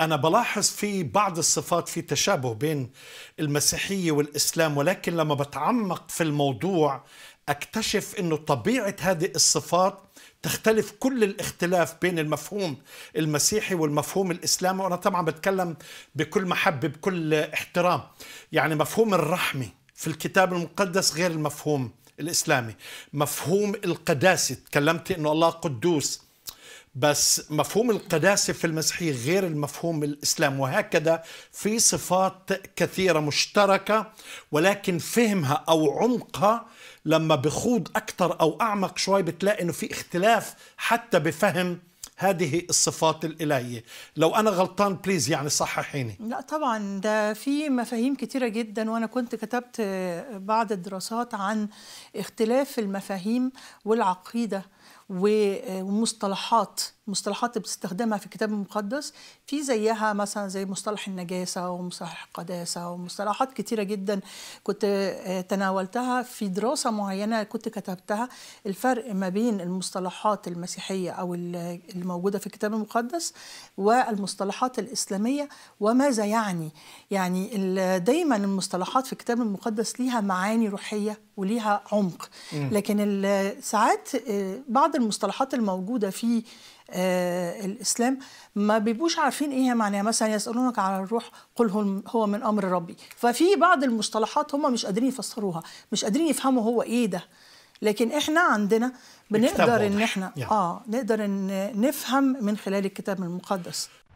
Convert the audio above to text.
أنا بلاحظ في بعض الصفات في تشابه بين المسيحية والإسلام ولكن لما بتعمق في الموضوع أكتشف أنه طبيعة هذه الصفات تختلف كل الاختلاف بين المفهوم المسيحي والمفهوم الإسلامي وأنا طبعا بتكلم بكل محبة بكل احترام يعني مفهوم الرحمة في الكتاب المقدس غير المفهوم الإسلامي مفهوم القداسة تكلمت أنه الله قدوس بس مفهوم القداسة في المسيحية غير المفهوم الإسلام وهكذا في صفات كثيرة مشتركة ولكن فهمها أو عمقها لما بخوض أكثر أو أعمق شوي بتلاقي أنه في اختلاف حتى بفهم هذه الصفات الإلهية لو أنا غلطان بليز يعني صححيني لا طبعا ده في مفاهيم كتيرة جدا وأنا كنت كتبت بعض الدراسات عن اختلاف المفاهيم والعقيدة آه، ومصطلحات مصطلحات بتستخدمها في الكتاب المقدس في زيها مثلا زي مصطلح النجاسة ومصطلح القداسة ومصطلحات كتيرة جدا كنت آه، تناولتها في دراسة معينة كنت كتبتها الفرق ما بين المصطلحات المسيحية أو الموجودة في الكتاب المقدس والمصطلحات الإسلامية وماذا يعني يعني دايما المصطلحات في الكتاب المقدس ليها معاني روحية وليها عمق لكن ساعات بعض آه، بعض المصطلحات الموجودة في آه، الإسلام ما بيبقوش عارفين إيه معناها مثلا يسألونك على الروح قل هو من أمر ربي ففي بعض المصطلحات هم مش قادرين يفسروها مش قادرين يفهموا هو إيه ده لكن إحنا عندنا بنقدر إن إحنا آه نقدر إن نفهم من خلال الكتاب المقدس